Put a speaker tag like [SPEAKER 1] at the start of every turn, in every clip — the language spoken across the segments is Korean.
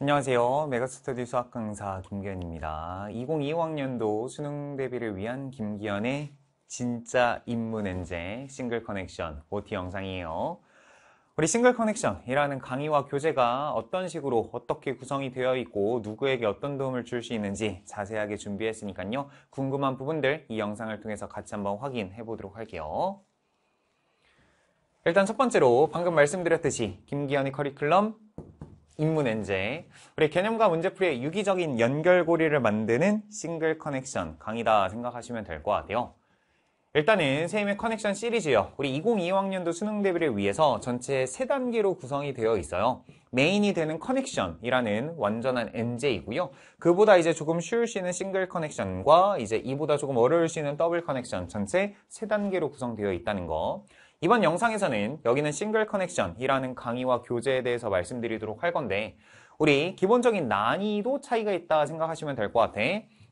[SPEAKER 1] 안녕하세요. 메가스터디 수학 강사 김기현입니다. 2025학년도 수능 대비를 위한 김기현의 진짜 입문 엔제 싱글 커넥션 OT 영상이에요. 우리 싱글 커넥션이라는 강의와 교재가 어떤 식으로 어떻게 구성이 되어 있고 누구에게 어떤 도움을 줄 수 있는지 자세하게 준비했으니까요. 궁금한 부분들 이 영상을 통해서 같이 한번 확인해 보도록 할게요. 일단 첫 번째로 방금 말씀드렸듯이 김기현의 커리큘럼 인문엔제 우리 개념과 문제풀이의 유기적인 연결고리를 만드는 싱글 커넥션 강의다 생각하시면 될 것 같아요. 일단은 세임의 커넥션 시리즈요. 우리 2022학년도 수능 대비를 위해서 전체 세단계로 구성이 되어 있어요. 메인이 되는 커넥션이라는 완전한 엔제이고요. 그보다 이제 조금 쉬울 수 있는 싱글 커넥션과 이제 이보다 조금 어려울 수 있는 더블 커넥션 전체 세단계로 구성되어 있다는 거. 이번 영상에서는 여기는 싱글 커넥션이라는 강의와 교재에 대해서 말씀드리도록 할 건데 우리 기본적인 난이도 차이가 있다 생각하시면 될 것 같아.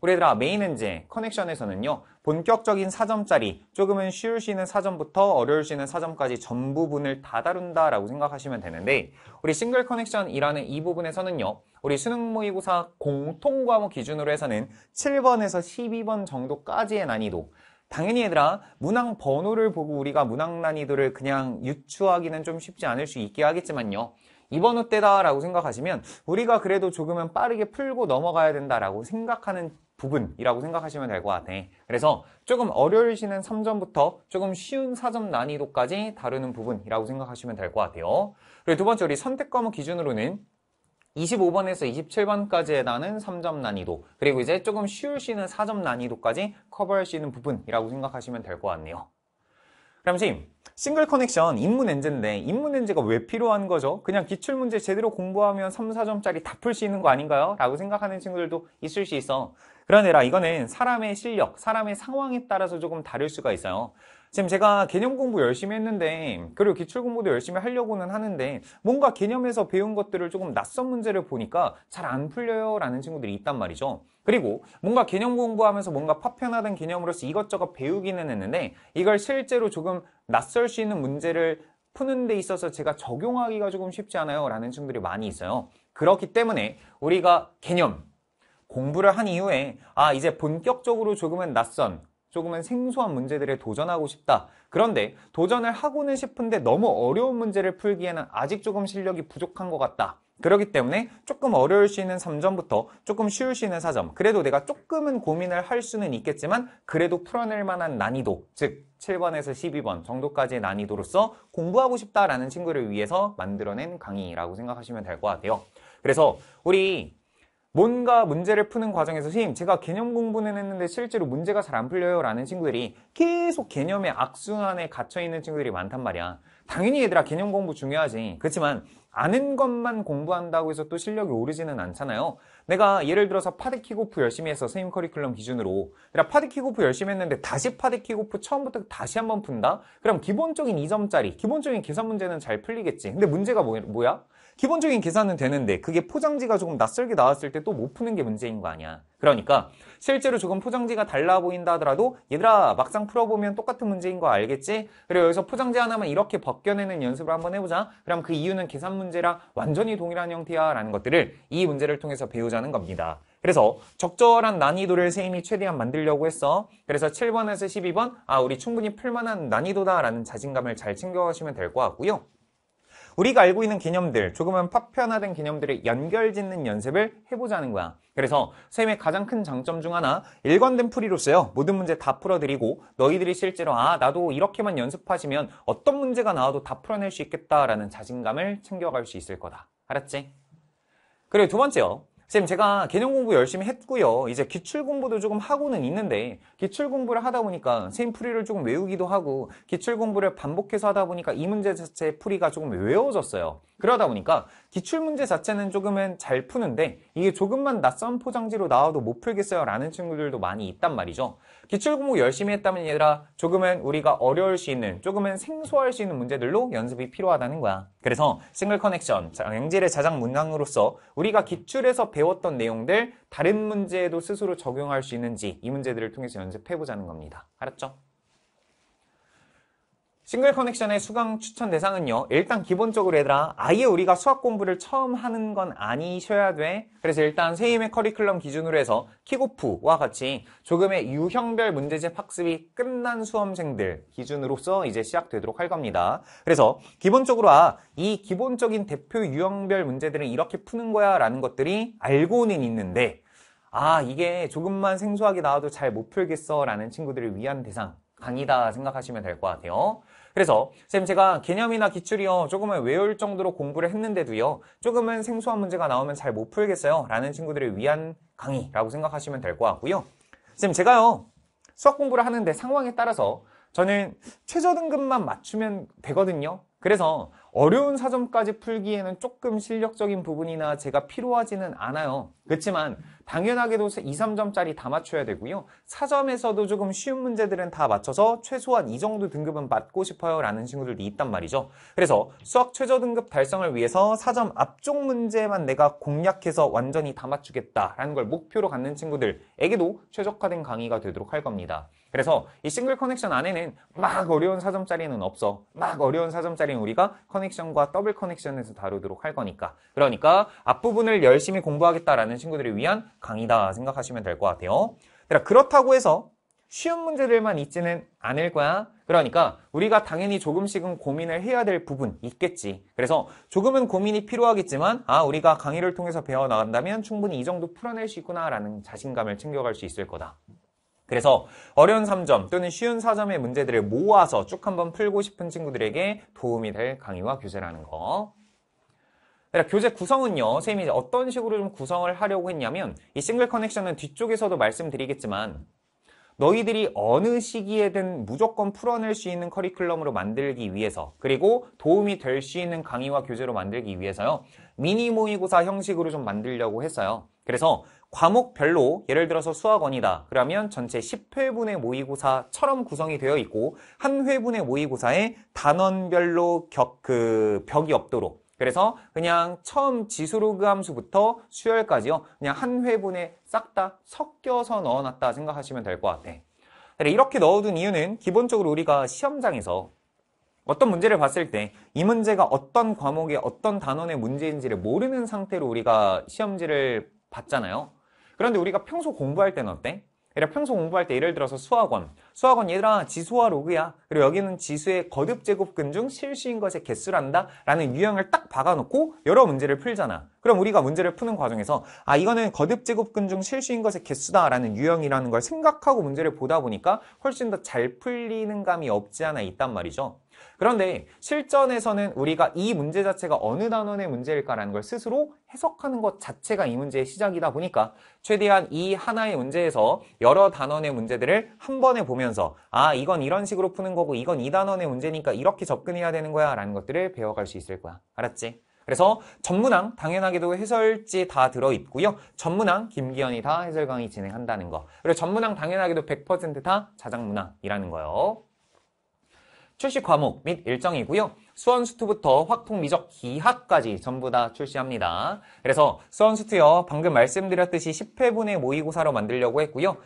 [SPEAKER 1] 우리 들아 메인 엔제 커넥션에서는요 본격적인 사점짜리 조금은 쉬울 수 있는 사점부터 어려울 수 있는 사점까지 전부분을 다 다룬다 라고 생각하시면 되는데 우리 싱글 커넥션이라는 이 부분에서는요 우리 수능 모의고사 공통 과목 기준으로 해서는 7번에서 12번 정도까지의 난이도 당연히 얘들아 문항 번호를 보고 우리가 문항 난이도를 그냥 유추하기는 좀 쉽지 않을 수 있게 하겠지만요. 이번 호 때다 라고 생각하시면 우리가 그래도 조금은 빠르게 풀고 넘어가야 된다라고 생각하는 부분이라고 생각하시면 될 것 같아. 그래서 조금 어려우시는 3점부터 조금 쉬운 4점 난이도까지 다루는 부분이라고 생각하시면 될 것 같아요. 그리고 두 번째 우리 선택 과목 기준으로는 25번에서 27번까지의 나는 3점 난이도 그리고 이제 조금 쉬울 수 있는 4점 난이도까지 커버할 수 있는 부분이라고 생각하시면 될 것 같네요 그럼 선생 싱글 커넥션 입문 엔진데 입문 엔진가 왜 필요한 거죠? 그냥 기출문제 제대로 공부하면 3, 4점짜리 다 풀 수 있는 거 아닌가요? 라고 생각하는 친구들도 있을 수 있어 그러느라 이거는 사람의 실력, 사람의 상황에 따라서 조금 다를 수가 있어요 지금 제가 개념 공부 열심히 했는데 그리고 기출 공부도 열심히 하려고는 하는데 뭔가 개념에서 배운 것들을 조금 낯선 문제를 보니까 잘 안 풀려요 라는 친구들이 있단 말이죠. 그리고 뭔가 개념 공부하면서 뭔가 파편화된 개념으로서 이것저것 배우기는 했는데 이걸 실제로 조금 낯설 수 있는 문제를 푸는 데 있어서 제가 적용하기가 조금 쉽지 않아요 라는 친구들이 많이 있어요. 그렇기 때문에 우리가 개념 공부를 한 이후에 아 이제 본격적으로 조금은 낯선 조금은 생소한 문제들에 도전하고 싶다. 그런데 도전을 하고는 싶은데 너무 어려운 문제를 풀기에는 아직 조금 실력이 부족한 것 같다. 그렇기 때문에 조금 어려울 수 있는 3점부터 조금 쉬울 수 있는 4점. 그래도 내가 조금은 고민을 할 수는 있겠지만 그래도 풀어낼 만한 난이도, 즉 7번에서 12번 정도까지의 난이도로서 공부하고 싶다라는 친구를 위해서 만들어낸 강의라고 생각하시면 될 것 같아요. 그래서 우리 뭔가 문제를 푸는 과정에서 선생님 제가 개념 공부는 했는데 실제로 문제가 잘 안 풀려요 라는 친구들이 계속 개념의 악순환에 갇혀있는 친구들이 많단 말이야 당연히 얘들아 개념 공부 중요하지 그렇지만 아는 것만 공부한다고 해서 또 실력이 오르지는 않잖아요. 내가 예를 들어서 파드키고프 열심히 해서 세임 커리큘럼 기준으로 내가 파드키고프 열심히 했는데 다시 파드키고프 처음부터 다시 한번 푼다? 그럼 기본적인 2점짜리, 기본적인 계산 문제는 잘 풀리겠지. 근데 문제가 뭐, 뭐야? 기본적인 계산은 되는데 그게 포장지가 조금 낯설게 나왔을 때 또 못 푸는 게 문제인 거 아니야. 그러니까 실제로 조금 포장지가 달라 보인다 하더라도 얘들아 막상 풀어보면 똑같은 문제인 거 알겠지? 그리고 여기서 포장지 하나만 이렇게 벗겨내는 연습을 한번 해보자. 그럼 그 이유는 계산 문제랑 완전히 동일한 형태야 라는 것들을 이 문제를 통해서 배우자는 겁니다. 그래서 적절한 난이도를 선생님이 최대한 만들려고 했어. 그래서 7번에서 12번 아 우리 충분히 풀만한 난이도다라는 자신감을 잘 챙겨가시면 될 것 같고요. 우리가 알고 있는 개념들, 조금은 파편화된 개념들을 연결짓는 연습을 해보자는 거야. 그래서 쌤의 가장 큰 장점 중 하나, 일관된 풀이로서요. 모든 문제 다 풀어드리고 너희들이 실제로 아 나도 이렇게만 연습하시면 어떤 문제가 나와도 다 풀어낼 수 있겠다라는 자신감을 챙겨갈 수 있을 거다. 알았지? 그리고 두 번째요. 쌤 제가 개념 공부 열심히 했고요. 이제 기출 공부도 조금 하고는 있는데 기출 공부를 하다 보니까 쌤 풀이를 조금 외우기도 하고 기출 공부를 반복해서 하다 보니까 이 문제 자체의 풀이가 조금 외워졌어요. 그러다 보니까 기출문제 자체는 조금은 잘 푸는데 이게 조금만 낯선 포장지로 나와도 못 풀겠어요 라는 친구들도 많이 있단 말이죠. 기출공부 열심히 했다면 얘들아 조금은 우리가 어려울 수 있는 조금은 생소할 수 있는 문제들로 연습이 필요하다는 거야. 그래서 싱글 커넥션, 양질의 자작 문항으로서 우리가 기출에서 배웠던 내용들 다른 문제에도 스스로 적용할 수 있는지 이 문제들을 통해서 연습해보자는 겁니다. 알았죠? 싱글 커넥션의 수강 추천 대상은요. 일단 기본적으로 얘들아 아예 우리가 수학 공부를 처음 하는 건 아니셔야 돼. 그래서 일단 세임의 커리큘럼 기준으로 해서 킥오프와 같이 조금의 유형별 문제집 학습이 끝난 수험생들 기준으로서 이제 시작되도록 할 겁니다. 그래서 기본적으로 아, 이 기본적인 대표 유형별 문제들은 이렇게 푸는 거야 라는 것들이 알고는 있는데 아 이게 조금만 생소하게 나와도 잘 못 풀겠어 라는 친구들을 위한 대상 강의다 생각하시면 될 것 같아요. 그래서 선생님 제가 개념이나 기출이요 조금은 외울 정도로 공부를 했는데도요 조금은 생소한 문제가 나오면 잘 못 풀겠어요 라는 친구들을 위한 강의라고 생각하시면 될 것 같고요 선생님 제가요 수학 공부를 하는데 상황에 따라서 저는 최저 등급만 맞추면 되거든요 그래서 어려운 사전까지 풀기에는 조금 실력적인 부분이나 제가 필요하지는 않아요. 그렇지만 당연하게도 2, 3점짜리 다 맞춰야 되고요. 사점에서도 조금 쉬운 문제들은 다 맞춰서 최소한 이 정도 등급은 맞고 싶어요 라는 친구들이 있단 말이죠. 그래서 수학 최저 등급 달성을 위해서 사점 앞쪽 문제만 내가 공략해서 완전히 다 맞추겠다라는 걸 목표로 갖는 친구들에게도 최적화된 강의가 되도록 할 겁니다. 그래서 이 싱글 커넥션 안에는 막 어려운 4점짜리는 없어. 막 어려운 4점짜리는 우리가 커넥션과 더블 커넥션에서 다루도록 할 거니까. 그러니까 앞부분을 열심히 공부하겠다라는 친구들을 위한 강의다 생각하시면 될 것 같아요. 그렇다고 해서 쉬운 문제들만 있지는 않을 거야. 그러니까 우리가 당연히 조금씩은 고민을 해야 될 부분 있겠지. 그래서 조금은 고민이 필요하겠지만 아 우리가 강의를 통해서 배워나간다면 충분히 이 정도 풀어낼 수 있구나라는 자신감을 챙겨갈 수 있을 거다. 그래서 어려운 3점 또는 쉬운 4점의 문제들을 모아서 쭉 한번 풀고 싶은 친구들에게 도움이 될 강의와 교재라는 거. 교재 구성은요, 선생님이 어떤 식으로 좀 구성을 하려고 했냐면, 이 싱글 커넥션은 뒤쪽에서도 말씀드리겠지만, 너희들이 어느 시기에든 무조건 풀어낼 수 있는 커리큘럼으로 만들기 위해서, 그리고 도움이 될 수 있는 강의와 교재로 만들기 위해서요, 미니 모의고사 형식으로 좀 만들려고 했어요. 그래서 과목별로 예를 들어서 수학원이다. 그러면 전체 10회분의 모의고사처럼 구성이 되어 있고 한 회분의 모의고사에 단원별로 격그 벽이 없도록 그래서 그냥 처음 지수로 그함수부터 수열까지요. 그냥 한 회분에 싹 다 섞여서 넣어놨다 생각하시면 될 것 같아. 네, 이렇게 넣어둔 이유는 기본적으로 우리가 시험장에서 어떤 문제를 봤을 때 이 문제가 어떤 과목의 어떤 단원의 문제인지를 모르는 상태로 우리가 시험지를 봤잖아요. 그런데 우리가 평소 공부할 때는 어때? 얘들아 그러니까 평소 공부할 때 예를 들어서 수학원 수학원 얘들아 지수와 로그야 그리고 여기는 지수의 거듭 제곱 근중 실수인 것의 개수란다 라는 유형을 딱 박아놓고 여러 문제를 풀잖아 그럼 우리가 문제를 푸는 과정에서 아 이거는 거듭 제곱 근중 실수인 것의 개수다 라는 유형이라는 걸 생각하고 문제를 보다 보니까 훨씬 더 잘 풀리는 감이 없지 않아 있단 말이죠 그런데 실전에서는 우리가 이 문제 자체가 어느 단원의 문제일까라는 걸 스스로 해석하는 것 자체가 이 문제의 시작이다 보니까 최대한 이 하나의 문제에서 여러 단원의 문제들을 한 번에 보면서 아 이건 이런 식으로 푸는 거고 이건 이 단원의 문제니까 이렇게 접근해야 되는 거야 라는 것들을 배워갈 수 있을 거야 알았지? 그래서 전문항 당연하게도 해설지 다 들어있고요. 전문항 김기현이 다 해설 강의 진행한다는 거. 그리고 전문항 당연하게도 100%다 자작문항이라는 거요. 출시 과목 및 일정이고요. 수원수트부터 확통미적 기하까지 전부 다 출시합니다. 그래서 수원수트요 방금 말씀드렸듯이 10회분의 모의고사로 만들려고 했고요.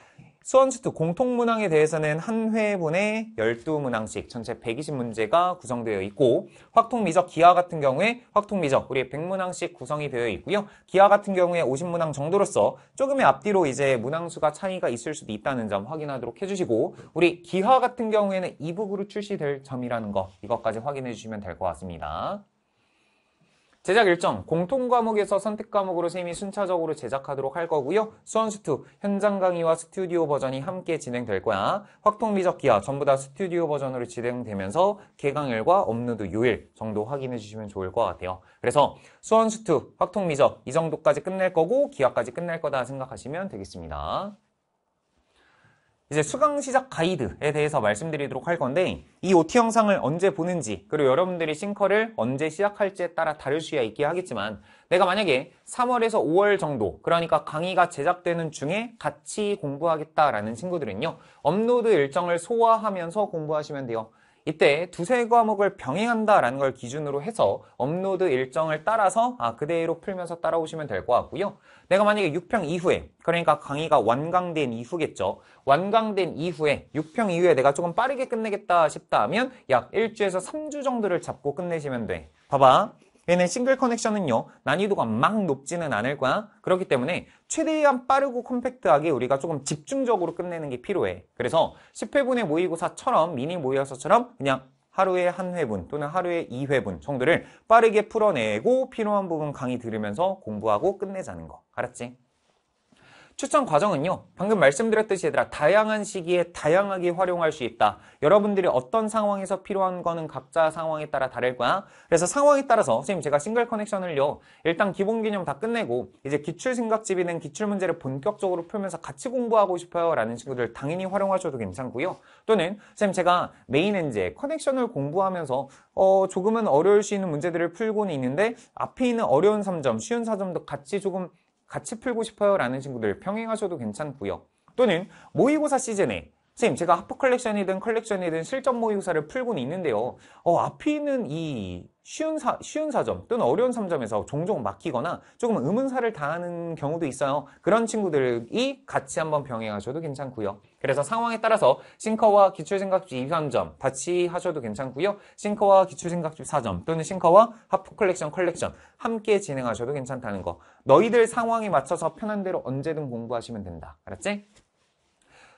[SPEAKER 1] 수원시트 공통문항에 대해서는 한 회분에 12문항씩 전체 120문제가 구성되어 있고 확통미적 기하 같은 경우에 확통미적 우리 100문항씩 구성이 되어 있고요. 기하 같은 경우에 50문항 정도로서 조금의 앞뒤로 이제 문항수가 차이가 있을 수도 있다는 점 확인하도록 해주시고 우리 기하 같은 경우에는 이북으로 출시될 점이라는 거 이것까지 확인해 주시면 될 것 같습니다. 제작 일정, 공통 과목에서 선택 과목으로 쌤이 순차적으로 제작하도록 할 거고요. 수원수2, 현장 강의와 스튜디오 버전이 함께 진행될 거야. 확통 미적기야 전부 다 스튜디오 버전으로 진행되면서 개강일과 업로드 요일 정도 확인해 주시면 좋을 것 같아요. 그래서 수원수2, 확통 미적 이 정도까지 끝낼 거고 기화까지 끝낼 거다 생각하시면 되겠습니다. 이제 수강 시작 가이드에 대해서 말씀드리도록 할 건데 이 OT 영상을 언제 보는지 그리고 여러분들이 싱커를 언제 시작할지에 따라 다를 수야 있게 하겠지만 내가 만약에 3월에서 5월 정도 그러니까 강의가 제작되는 중에 같이 공부하겠다라는 친구들은요 업로드 일정을 소화하면서 공부하시면 돼요 이때 두세 과목을 병행한다라는 걸 기준으로 해서 업로드 일정을 따라서 아 그대로 풀면서 따라오시면 될 것 같고요. 내가 만약에 6평 이후에 그러니까 강의가 완강된 이후겠죠. 완강된 이후에 6평 이후에 내가 조금 빠르게 끝내겠다 싶다 하면 약 1주에서 3주 정도를 잡고 끝내시면 돼. 봐봐. 얘네 싱글 커넥션은요 난이도가 막 높지는 않을 거야 그렇기 때문에 최대한 빠르고 컴팩트하게 우리가 조금 집중적으로 끝내는 게 필요해 그래서 10회분의 모의고사처럼 미니 모의고사처럼 그냥 하루에 한 회분 또는 하루에 2회분 정도를 빠르게 풀어내고 필요한 부분 강의 들으면서 공부하고 끝내자는 거 알았지? 추천 과정은요. 방금 말씀드렸듯이 얘들아 다양한 시기에 다양하게 활용할 수 있다. 여러분들이 어떤 상황에서 필요한 거는 각자 상황에 따라 다를 거야. 그래서 상황에 따라서 선생님 제가 싱글 커넥션을요. 일단 기본 개념 다 끝내고 이제 기출 생각집이는 기출 문제를 본격적으로 풀면서 같이 공부하고 싶어요 라는 친구들 당연히 활용하셔도 괜찮고요. 또는 선생님 제가 메인 엔제 커넥션을 공부하면서 어, 조금은 어려울 수 있는 문제들을 풀고는 있는데 앞에 있는 어려운 3점, 쉬운 4점도 같이 조금 같이 풀고 싶어요 라는 친구들 평행하셔도 괜찮고요. 또는 모의고사 시즌에 선생님 제가 하프 컬렉션이든 컬렉션이든 실전 모의고사를 풀고는 있는데요. 어, 앞에는 이 쉬운, 사, 쉬운 4점 또는 어려운 3점에서 종종 막히거나 조금 의문사를 당하는 경우도 있어요. 그런 친구들이 같이 한번 병행하셔도 괜찮고요. 그래서 상황에 따라서 싱커와 기출생각집 2,3점 같이 하셔도 괜찮고요. 싱커와 기출생각집 4점 또는 싱커와 하프 컬렉션 컬렉션 함께 진행하셔도 괜찮다는 거. 너희들 상황에 맞춰서 편한 대로 언제든 공부하시면 된다. 알았지?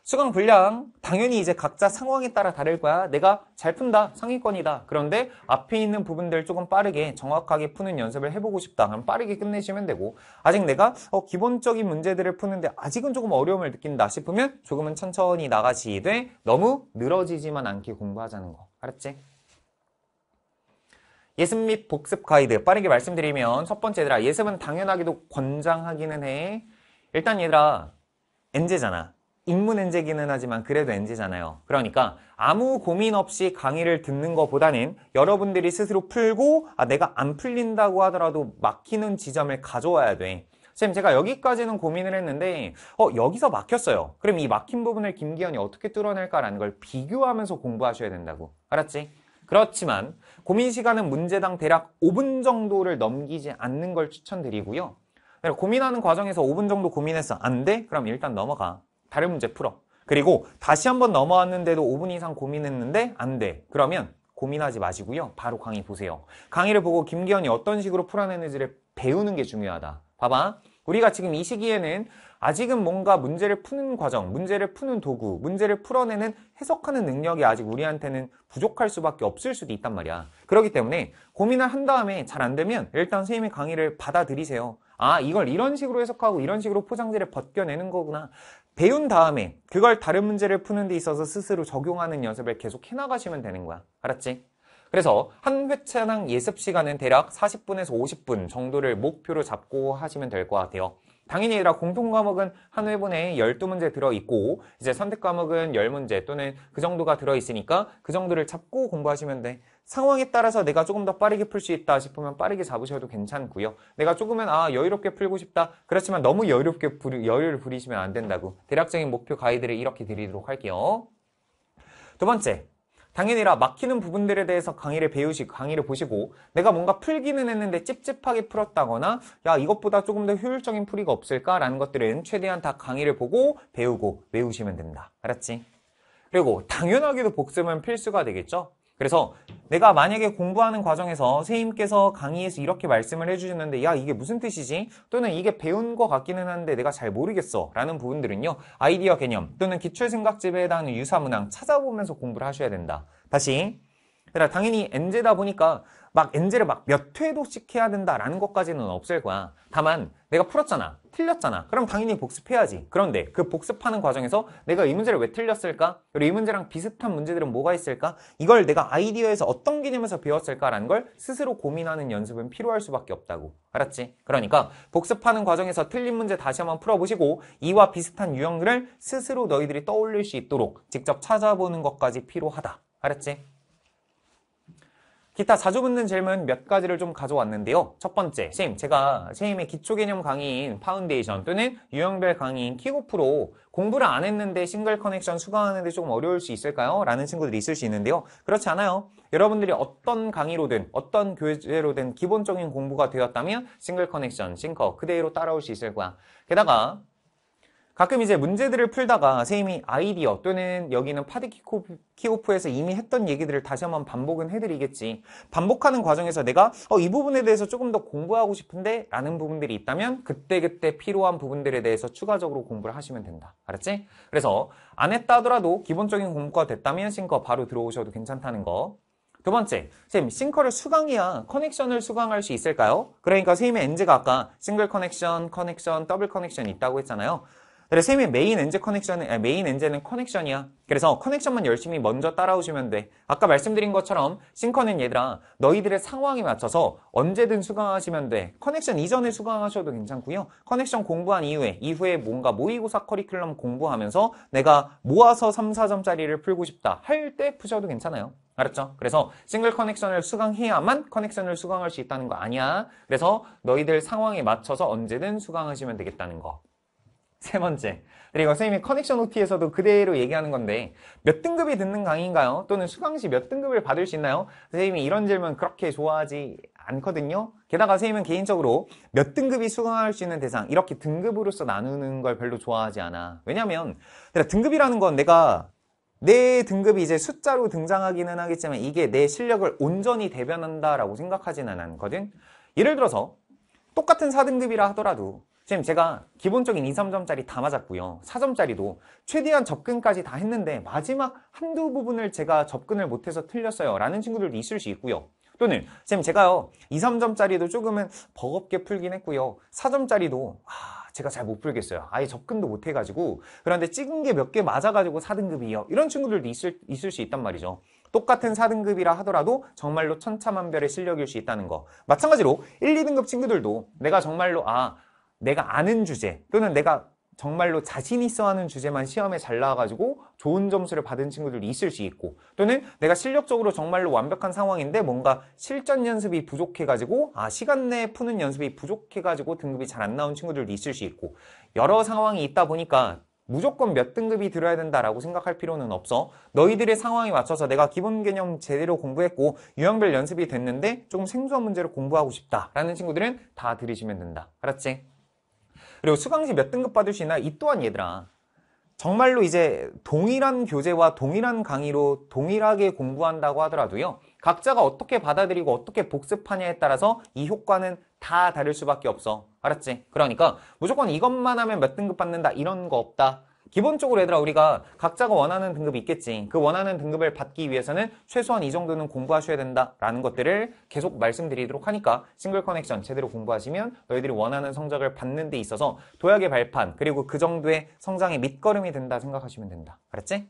[SPEAKER 1] 수강 분량 당연히 이제 각자 상황에 따라 다를 거야. 내가 잘 푼다. 상위권이다. 그런데 앞에 있는 부분들 조금 빠르게 정확하게 푸는 연습을 해보고 싶다. 그럼 빠르게 끝내시면 되고 아직 내가 어, 기본적인 문제들을 푸는데 아직은 조금 어려움을 느낀다 싶으면 조금은 천천히 나가시되 너무 늘어지지만 않게 공부하자는 거. 알았지? 예습 및 복습 가이드 빠르게 말씀드리면 첫 번째 얘들아 예습은 당연하게도 권장하기는 해 일단 얘들아 엔제잖아 인문 엔제기는 하지만 그래도 엔제잖아요. 그러니까 아무 고민 없이 강의를 듣는 것보다는 여러분들이 스스로 풀고 아, 내가 안 풀린다고 하더라도 막히는 지점을 가져와야 돼. 선생님 제가 여기까지는 고민을 했는데 어 여기서 막혔어요. 그럼 이 막힌 부분을 김기현이 어떻게 뚫어낼까라는 걸 비교하면서 공부하셔야 된다고. 알았지? 그렇지만 고민 시간은 문제당 대략 5분 정도를 넘기지 않는 걸 추천드리고요. 고민하는 과정에서 5분 정도 고민해서 안 돼? 그럼 일단 넘어가. 다른 문제 풀어. 그리고 다시 한 번 넘어왔는데도 5분 이상 고민했는데 안 돼. 그러면 고민하지 마시고요. 바로 강의 보세요. 강의를 보고 김기현이 어떤 식으로 풀어내는지를 배우는 게 중요하다. 봐봐. 우리가 지금 이 시기에는 아직은 뭔가 문제를 푸는 과정, 문제를 푸는 도구, 문제를 풀어내는 해석하는 능력이 아직 우리한테는 부족할 수밖에 없을 수도 있단 말이야. 그렇기 때문에 고민을 한 다음에 잘 안 되면 일단 선생님의 강의를 받아들이세요. 아, 이걸 이런 식으로 해석하고 이런 식으로 포장지를 벗겨내는 거구나. 배운 다음에 그걸 다른 문제를 푸는 데 있어서 스스로 적용하는 연습을 계속 해나가시면 되는 거야. 알았지? 그래서 한 회차당 예습 시간은 대략 40분에서 50분 정도를 목표로 잡고 하시면 될 것 같아요. 당연히 이라 공통 과목은 한 회분에 12문제 들어있고 이제 선택 과목은 10문제 또는 그 정도가 들어있으니까 그 정도를 잡고 공부하시면 돼. 상황에 따라서 내가 조금 더 빠르게 풀 수 있다 싶으면 빠르게 잡으셔도 괜찮고요. 내가 조금은 아 여유롭게 풀고 싶다. 그렇지만 너무 여유롭게 부리, 여유를 부리시면 안 된다고 대략적인 목표 가이드를 이렇게 드리도록 할게요. 두 번째, 당연히라 막히는 부분들에 대해서 강의를 배우시고 강의를 보시고 내가 뭔가 풀기는 했는데 찝찝하게 풀었다거나 야 이것보다 조금 더 효율적인 풀이가 없을까라는 것들은 최대한 다 강의를 보고 배우고 외우시면 된다. 알았지? 그리고 당연하게도 복습은 필수가 되겠죠? 그래서 내가 만약에 공부하는 과정에서 선생님께서 강의에서 이렇게 말씀을 해주셨는데 야 이게 무슨 뜻이지? 또는 이게 배운 것 같기는 한데 내가 잘 모르겠어 라는 부분들은요 아이디어 개념 또는 기출생각집에 해당하는 유사문항 찾아보면서 공부를 하셔야 된다 다시 그러니 당연히 엔제다 보니까 막 엔제를 막 몇 회도씩 해야 된다라는 것까지는 없을 거야 다만 내가 풀었잖아 틀렸잖아. 그럼 당연히 복습해야지. 그런데 그 복습하는 과정에서 내가 이 문제를 왜 틀렸을까? 그리고 이 문제랑 비슷한 문제들은 뭐가 있을까? 이걸 내가 아이디어에서 어떤 개념에서 배웠을까라는 걸 스스로 고민하는 연습은 필요할 수밖에 없다고. 알았지? 그러니까 복습하는 과정에서 틀린 문제 다시 한번 풀어보시고 이와 비슷한 유형들을 스스로 너희들이 떠올릴 수 있도록 직접 찾아보는 것까지 필요하다. 알았지? 기타 자주 묻는 질문 몇 가지를 좀 가져왔는데요. 첫 번째, 쌤, 제가 쌤의 기초 개념 강의인 파운데이션 또는 유형별 강의인 킥오프로 공부를 안 했는데 싱글 커넥션 수강하는데 조금 어려울 수 있을까요? 라는 친구들이 있을 수 있는데요. 그렇지 않아요. 여러분들이 어떤 강의로든 어떤 교재로든 기본적인 공부가 되었다면 싱글 커넥션, 싱커 그대로 따라올 수 있을 거야. 게다가 가끔 이제 문제들을 풀다가 선생님이 아이디어 또는 여기는 파디 키오프에서 이미 했던 얘기들을 다시 한번 반복은 해드리겠지. 반복하는 과정에서 내가 어, 이 부분에 대해서 조금 더 공부하고 싶은데 라는 부분들이 있다면 그때그때 필요한 부분들에 대해서 추가적으로 공부를 하시면 된다. 알았지? 그래서 안 했다 하더라도 기본적인 공부가 됐다면 싱커 바로 들어오셔도 괜찮다는 거. 두 번째, 선생님, 싱커를 수강해야 커넥션을 수강할 수 있을까요? 그러니까 선생님의 엔즈가 아까 싱글 커넥션, 커넥션, 더블 커넥션 있다고 했잖아요. 그래 쌤의 메인 엔젤 커넥션은 메인 엔젤은 커넥션이야. 그래서 커넥션만 열심히 먼저 따라오시면 돼. 아까 말씀드린 것처럼 싱커는 얘들아 너희들의 상황에 맞춰서 언제든 수강하시면 돼. 커넥션 이전에 수강하셔도 괜찮고요. 커넥션 공부한 이후에 이후에 뭔가 모의고사 커리큘럼 공부하면서 내가 모아서 3, 4점짜리를 풀고 싶다 할 때 푸셔도 괜찮아요. 알았죠? 그래서 싱글 커넥션을 수강해야만 커넥션을 수강할 수 있다는 거 아니야. 그래서 너희들 상황에 맞춰서 언제든 수강하시면 되겠다는 거. 세 번째, 그리고 선생님이 커넥션 OT에서도 그대로 얘기하는 건데 몇 등급이 듣는 강의인가요? 또는 수강 시 몇 등급을 받을 수 있나요? 선생님이 이런 질문 그렇게 좋아하지 않거든요. 게다가 선생님은 개인적으로 몇 등급이 수강할 수 있는 대상 이렇게 등급으로서 나누는 걸 별로 좋아하지 않아. 왜냐면 하하 등급이라는 건 내가 내 등급이 이제 숫자로 등장하기는 하겠지만 이게 내 실력을 온전히 대변한다라고 생각하지는 않거든. 예를 들어서 똑같은 4등급이라 하더라도 선생님 제가 기본적인 2, 3점짜리 다 맞았고요. 4점짜리도 최대한 접근까지 다 했는데 마지막 한두 부분을 제가 접근을 못해서 틀렸어요. 라는 친구들도 있을 수 있고요. 또는 선생님 제가요 2, 3점짜리도 조금은 버겁게 풀긴 했고요. 4점짜리도 아, 제가 잘 못 풀겠어요. 아예 접근도 못 해가지고 그런데 찍은 게 몇 개 맞아가지고 4등급이요. 이런 친구들도 있을, 있을 수 있단 말이죠. 똑같은 4등급이라 하더라도 정말로 천차만별의 실력일 수 있다는 거 마찬가지로 1, 2등급 친구들도 내가 정말로 아 내가 아는 주제 또는 내가 정말로 자신 있어 하는 주제만 시험에 잘 나와가지고 좋은 점수를 받은 친구들이 있을 수 있고 또는 내가 실력적으로 정말로 완벽한 상황인데 뭔가 실전 연습이 부족해가지고 아 시간 내에 푸는 연습이 부족해가지고 등급이 잘 안 나온 친구들도 있을 수 있고 여러 상황이 있다 보니까 무조건 몇 등급이 들어야 된다라고 생각할 필요는 없어 너희들의 상황에 맞춰서 내가 기본 개념 제대로 공부했고 유형별 연습이 됐는데 좀 생소한 문제를 공부하고 싶다라는 친구들은 다 들으시면 된다 알았지? 그리고 수강시 몇 등급 받으시나 이 또한 얘들아 정말로 이제 동일한 교재와 동일한 강의로 동일하게 공부한다고 하더라도요 각자가 어떻게 받아들이고 어떻게 복습하냐에 따라서 이 효과는 다 다를 수밖에 없어 알았지? 그러니까 무조건 이것만 하면 몇 등급 받는다 이런 거 없다 기본적으로 얘들아 우리가 각자가 원하는 등급이 있겠지. 그 원하는 등급을 받기 위해서는 최소한 이 정도는 공부하셔야 된다라는 것들을 계속 말씀드리도록 하니까 싱글 커넥션 제대로 공부하시면 너희들이 원하는 성적을 받는 데 있어서 도약의 발판 그리고 그 정도의 성장의 밑거름이 된다 생각하시면 된다. 알았지?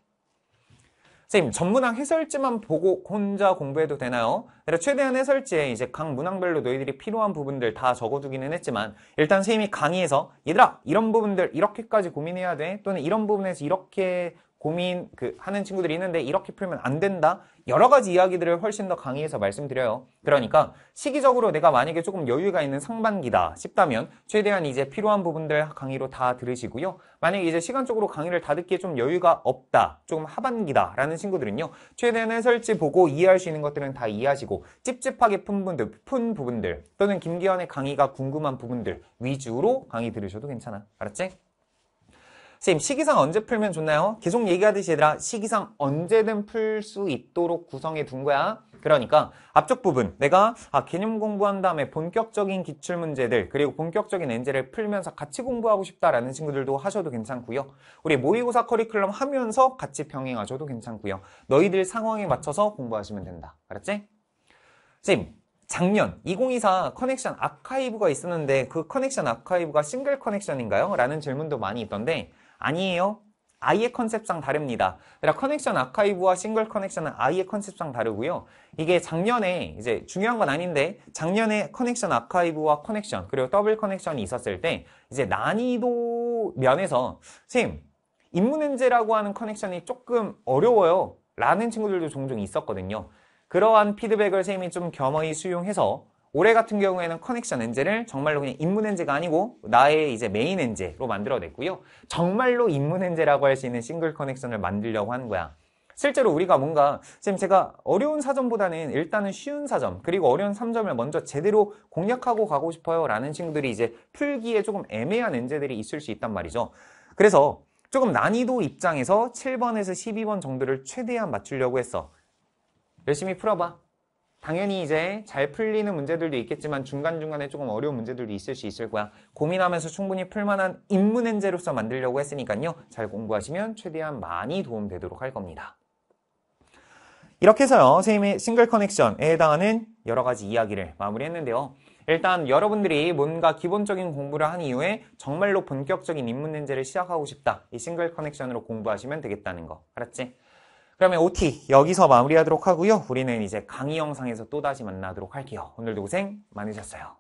[SPEAKER 1] 선생님, 전문학 해설지만 보고 혼자 공부해도 되나요? 최대한 해설지에 이제 각 문항별로 너희들이 필요한 부분들 다 적어두기는 했지만 일단 선생님이 강의에서 얘들아, 이런 부분들 이렇게까지 고민해야 돼 또는 이런 부분에서 이렇게 고민 그 하는 친구들이 있는데 이렇게 풀면 안 된다. 여러 가지 이야기들을 훨씬 더 강의해서 말씀드려요. 그러니까 시기적으로 내가 만약에 조금 여유가 있는 상반기다 싶다면 최대한 이제 필요한 부분들 강의로 다 들으시고요. 만약에 이제 시간적으로 강의를 다 듣기에 좀 여유가 없다. 조금 하반기다라는 친구들은요. 최대한 해설지 보고 이해할 수 있는 것들은 다 이해하시고 찝찝하게 푼 분들, 푼 부분들 또는 김기현의 강의가 궁금한 부분들 위주로 강의 들으셔도 괜찮아. 알았지? 선생님 시기상 언제 풀면 좋나요? 계속 얘기하듯이 얘들아 시기상 언제든 풀 수 있도록 구성해 둔 거야. 그러니까 앞쪽 부분 내가 아, 개념 공부한 다음에 본격적인 기출 문제들 그리고 본격적인 엔젤를 풀면서 같이 공부하고 싶다라는 친구들도 하셔도 괜찮고요. 우리 모의고사 커리큘럼 하면서 같이 병행하셔도 괜찮고요. 너희들 상황에 맞춰서 공부하시면 된다. 알았지? 선생님 작년 2024 커넥션 아카이브가 있었는데 그 커넥션 아카이브가 싱글 커넥션인가요? 라는 질문도 많이 있던데 아니에요. 아예 컨셉상 다릅니다. 커넥션 아카이브와 싱글 커넥션은 아예 컨셉상 다르고요. 이게 작년에 이제 중요한 건 아닌데 작년에 커넥션 아카이브와 커넥션 그리고 더블 커넥션이 있었을 때 이제 난이도 면에서 선생님 인문문제라고 하는 커넥션이 조금 어려워요 라는 친구들도 종종 있었거든요. 그러한 피드백을 선생님이 좀 겸허히 수용해서 올해 같은 경우에는 커넥션 엔젤을 정말로 그냥 입문 엔젤가 아니고 나의 이제 메인 엔젤로 만들어냈고요. 정말로 입문 엔젤이라고 할 수 있는 싱글 커넥션을 만들려고 하는 거야. 실제로 우리가 뭔가 지금 제가 어려운 사점보다는 일단은 쉬운 사점 그리고 어려운 3점을 먼저 제대로 공략하고 가고 싶어요 라는 친구들이 이제 풀기에 조금 애매한 엔제들이 있을 수 있단 말이죠 그래서 조금 난이도 입장에서 7번에서 12번 정도를 최대한 맞추려고 했어 열심히 풀어봐 당연히 이제 잘 풀리는 문제들도 있겠지만 중간중간에 조금 어려운 문제들도 있을 수 있을 거야. 고민하면서 충분히 풀만한 입문엔제로서 만들려고 했으니까요. 잘 공부하시면 최대한 많이 도움되도록 할 겁니다. 이렇게 해서요. 선생님의 싱글 커넥션에 해당하는 여러 가지 이야기를 마무리했는데요. 일단 여러분들이 뭔가 기본적인 공부를 한 이후에 정말로 본격적인 입문엔제를 시작하고 싶다. 이 싱글 커넥션으로 공부하시면 되겠다는 거. 알았지? 그러면 OT 여기서 마무리하도록 하고요. 우리는 이제 강의 영상에서 또다시 만나도록 할게요. 오늘도 고생 많으셨어요.